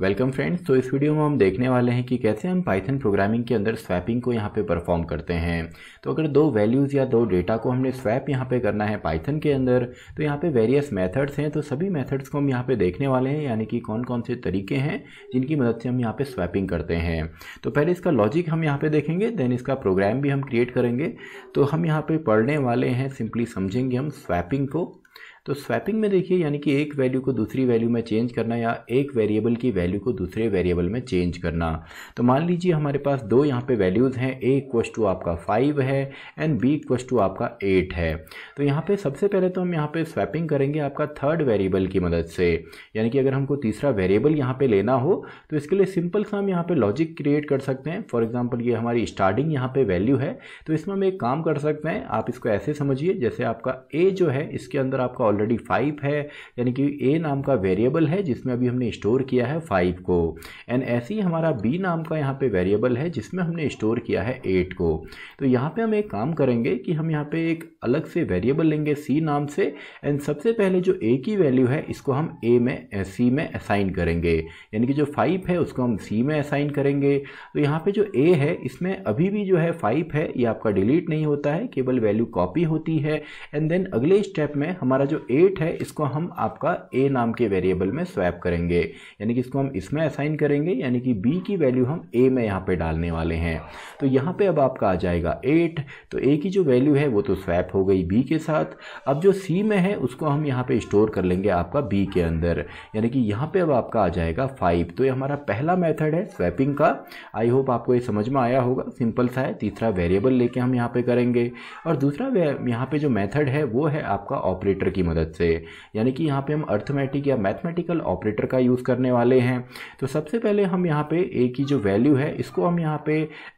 welcome friends तो इस video में हम देखने वाले हैं कि कैसे हम पाइथन प्रोग्रामिंग के अंदर स्वैपिंग को यहाँ पे परफॉर्म करते हैं तो अगर दो वैल्यूज़ या दो डेटा को हमने स्वैप यहाँ पे करना है पाइथन के अंदर तो यहाँ पे वेरियस मेथड्स हैं तो सभी मेथड्स को हम यहाँ पे देखने वाले हैं यानी कि कौन कौन से तरीके हैं जिनकी मदद से हम यहाँ पर स्वैपिंग करते हैं तो पहले इसका लॉजिक हम यहाँ पर देखेंगे देन इसका प्रोग्राम भी हम क्रिएट करेंगे तो हम यहाँ पर पढ़ने वाले हैं सिंपली समझेंगे हम स्वैपिंग को तो स्वैपिंग में देखिए यानी कि एक वैल्यू को दूसरी वैल्यू में चेंज करना या एक वेरिएबल की वैल्यू को दूसरे वेरिएबल में चेंज करना तो मान लीजिए हमारे पास दो यहाँ पे वैल्यूज़ हैं ए इक्वस टू आपका फाइव है एंड बी इक्वस टू आपका एट है तो यहाँ पे सबसे पहले तो हम यहाँ पे स्वैपिंग करेंगे आपका थर्ड वेरिएबल की मदद से यानी कि अगर हमको तीसरा वेरिएबल यहाँ पर लेना हो तो इसके लिए सिंपल सा हम यहाँ पर लॉजिक क्रिएट कर सकते हैं फॉर एग्जाम्पल ये हमारी स्टार्टिंग यहाँ पर वैल्यू है तो इसमें हम एक काम कर सकते हैं आप इसको ऐसे समझिए जैसे आपका ए जो है इसके अंदर आपका ऑलरेडी फाइव है यानी कि ए नाम का वेरिएबल है जिसमें अभी हमने स्टोर किया है फाइव को एंड ऐसे ही हमारा बी नाम का यहाँ पे वेरिएबल है जिसमें हमने स्टोर किया है एट को तो यहाँ पे हम एक काम करेंगे कि हम यहाँ पे एक अलग से वेरिएबल लेंगे सी नाम से एंड सबसे पहले जो ए की वैल्यू है इसको हम ए में सी में असाइन करेंगे यानी कि जो फाइव है उसको हम सी में असाइन करेंगे तो यहाँ पे जो ए है इसमें अभी भी जो है फाइव है ये आपका डिलीट नहीं होता है केवल वैल्यू कॉपी होती है एंड देन अगले स्टेप में हमारा जो एट है इसको हम आपका ए नाम के वेरिएबल में स्वैप करेंगे यानी कि इसको हम इसमें असाइन करेंगे यानी कि बी की वैल्यू हम ए में यहाँ पे डालने वाले हैं तो यहाँ पे अब आपका आ जाएगा एट तो ए की जो वैल्यू है वो तो स्वैप हो गई बी के साथ अब जो सी में है उसको हम यहाँ पे स्टोर कर लेंगे आपका बी के अंदर यानी कि यहाँ पर अब आपका आ जाएगा फाइव तो ये हमारा पहला मेथड है स्वैपिंग का आई होप आपको ये समझ में आया होगा सिंपल सा है तीसरा वेरिएबल लेके हम यहाँ पे करेंगे और दूसरा यहाँ पे जो मेथड है वो है आपका ऑपरेटर की मदद से यानी कि यहाँ पे हम अर्थमेटिक या मैथमेटिकल ऑपरेटर का यूज़ करने वाले हैं तो सबसे पहले हम यहाँ पे ए की जो वैल्यू है इसको हम यहाँ पे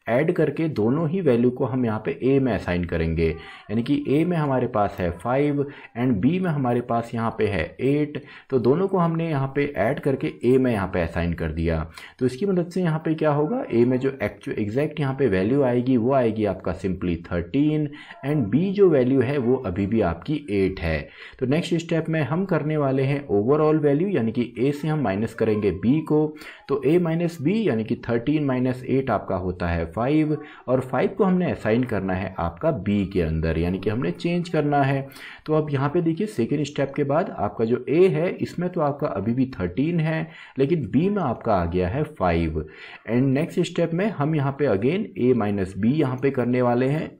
ऐड करके दोनों ही वैल्यू को हम यहाँ पे ए में असाइन करेंगे यानी कि ए में हमारे पास है फाइव एंड बी में हमारे पास यहाँ पे है एट तो दोनों को हमने यहाँ पे ऐड करके ए में यहाँ पे असाइन कर दिया तो इसकी मदद से यहाँ पे क्या होगा ए में जो एक्चुअल एग्जैक्ट यहाँ पे वैल्यू आएगी वो आएगी आपका सिंपली थर्टीन एंड बी जो वैल्यू है वो अभी भी आपकी एट है तो नेक्स्ट स्टेप में हम करने वाले हैं ओवरऑल वैल्यू यानी कि ए से हम माइनस करेंगे बी को तो ए माइनस बी यानी कि थर्टीन माइनस एट आपका होता है फाइव और फाइव को हमने असाइन करना है आपका बी के अंदर यानी कि हमने चेंज करना है तो अब यहाँ पे देखिए सेकेंड स्टेप के बाद आपका जो ए है इसमें तो आपका अभी भी थर्टीन है लेकिन बी में आपका आ गया है फाइव एंड नेक्स्ट स्टेप में हम यहाँ पे अगेन ए माइनस बी यहाँ पे करने वाले हैं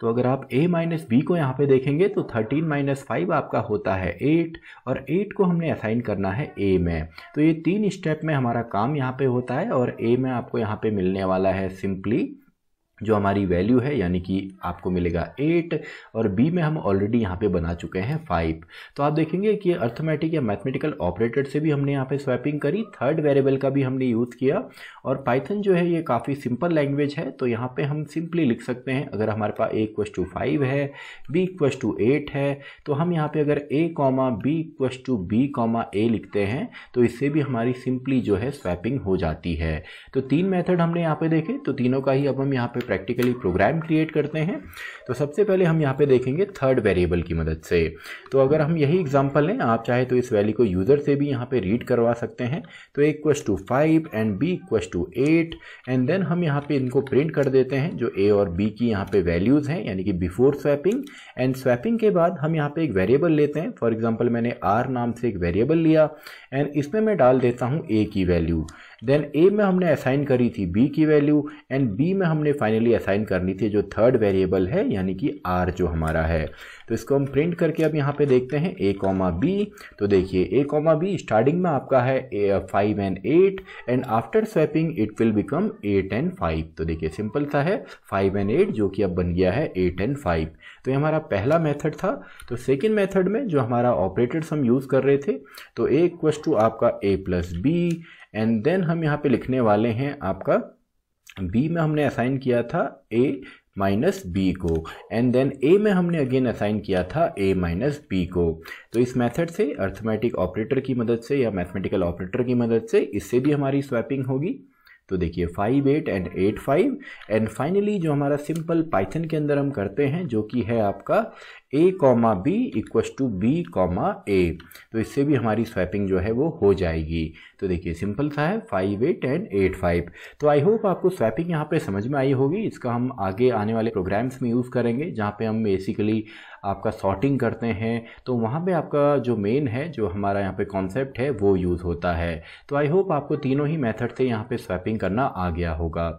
तो अगर आप a माइनस बी को यहाँ पे देखेंगे तो 13 माइनस फाइव आपका होता है 8 और 8 को हमने असाइन करना है a में तो ये तीन स्टेप में हमारा काम यहाँ पे होता है और a में आपको यहाँ पे मिलने वाला है सिंपली जो हमारी वैल्यू है यानी कि आपको मिलेगा एट और बी में हम ऑलरेडी यहाँ पे बना चुके हैं फाइव तो आप देखेंगे कि अर्थमेटिक या मैथमेटिकल ऑपरेटर से भी हमने यहाँ पे स्वैपिंग करी थर्ड वेरिएबल का भी हमने यूज़ किया और पाइथन जो है ये काफ़ी सिंपल लैंग्वेज है तो यहाँ पे हम सिंपली लिख सकते हैं अगर हमारे पास ए इक्वस टू फाइव है बी इक्वस टू एट है तो हम यहाँ पर अगर A comma B equals to B comma A लिखते हैं तो इससे भी हमारी सिंपली जो है स्वैपिंग हो जाती है तो तीन मैथड हमने यहाँ पर देखे तो तीनों का ही अब हम यहाँ पर प्रैक्टिकली प्रोग्राम क्रिएट करते हैं तो सबसे पहले हम यहाँ पे देखेंगे थर्ड वेरिएबल की मदद से तो अगर हम यही एग्जाम्पल लें आप चाहे तो इस वैल्यू को यूज़र से भी यहाँ पे रीड करवा सकते हैं तो A equals to five and B equals to eight and then हम यहाँ पे इनको प्रिंट कर देते हैं जो ए और बी की यहाँ पे वैल्यूज़ हैं यानी कि बिफोर स्वैपिंग एंड स्वैपिंग के बाद हम यहाँ पर एक वेरिएबल लेते हैं फॉर एग्जाम्पल मैंने आर नाम से एक वेरिएबल लिया एंड इसमें मैं डाल देता हूँ ए की वैल्यू देन ए में हमने असाइन करी थी बी की वैल्यू एंड बी में हमने फाइनली असाइन करनी थी जो थर्ड वेरिएबल है यानी कि आर जो हमारा है तो इसको हम प्रिंट करके अब यहाँ पे देखते हैं ए कॉमा बी तो देखिए ए कॉमा बी स्टार्टिंग में आपका है five and eight and after swapping it will become eight and five तो देखिए सिंपल सा है फाइव एंड एट जो कि अब बन गया है एट एंड फाइव तो ये हमारा पहला मेथड था तो सेकेंड मेथड में जो हमारा ऑपरेटर्स हम यूज़ कर रहे थे तो ए इक्वस टू आपका A plus B and then हम यहाँ पे लिखने वाले हैं आपका बी में हमने असाइन किया था ए माइनस बी को एंड देन ए में हमने अगेन असाइन किया था ए माइनस बी को तो इस मेथड से अर्थमेटिक ऑपरेटर की मदद से या मैथमेटिकल ऑपरेटर की मदद से इससे भी हमारी स्वैपिंग होगी तो देखिए five eight and eight five and finally जो हमारा सिंपल पाइथन के अंदर हम करते हैं जो कि है आपका A comma B equals to B comma A तो इससे भी हमारी स्वैपिंग जो है वो हो जाएगी तो देखिए सिंपल सा है five eight and eight five तो आई होप आपको स्वैपिंग यहाँ पे समझ में आई होगी इसका हम आगे आने वाले प्रोग्राम्स में यूज़ करेंगे जहाँ पे हम बेसिकली आपका सॉर्टिंग करते हैं तो वहाँ पे आपका जो मेन है जो हमारा यहाँ पे कॉन्सेप्ट है वो यूज़ होता है तो आई होप आपको तीनों ही मेथड से यहाँ पे स्वैपिंग करना आ गया होगा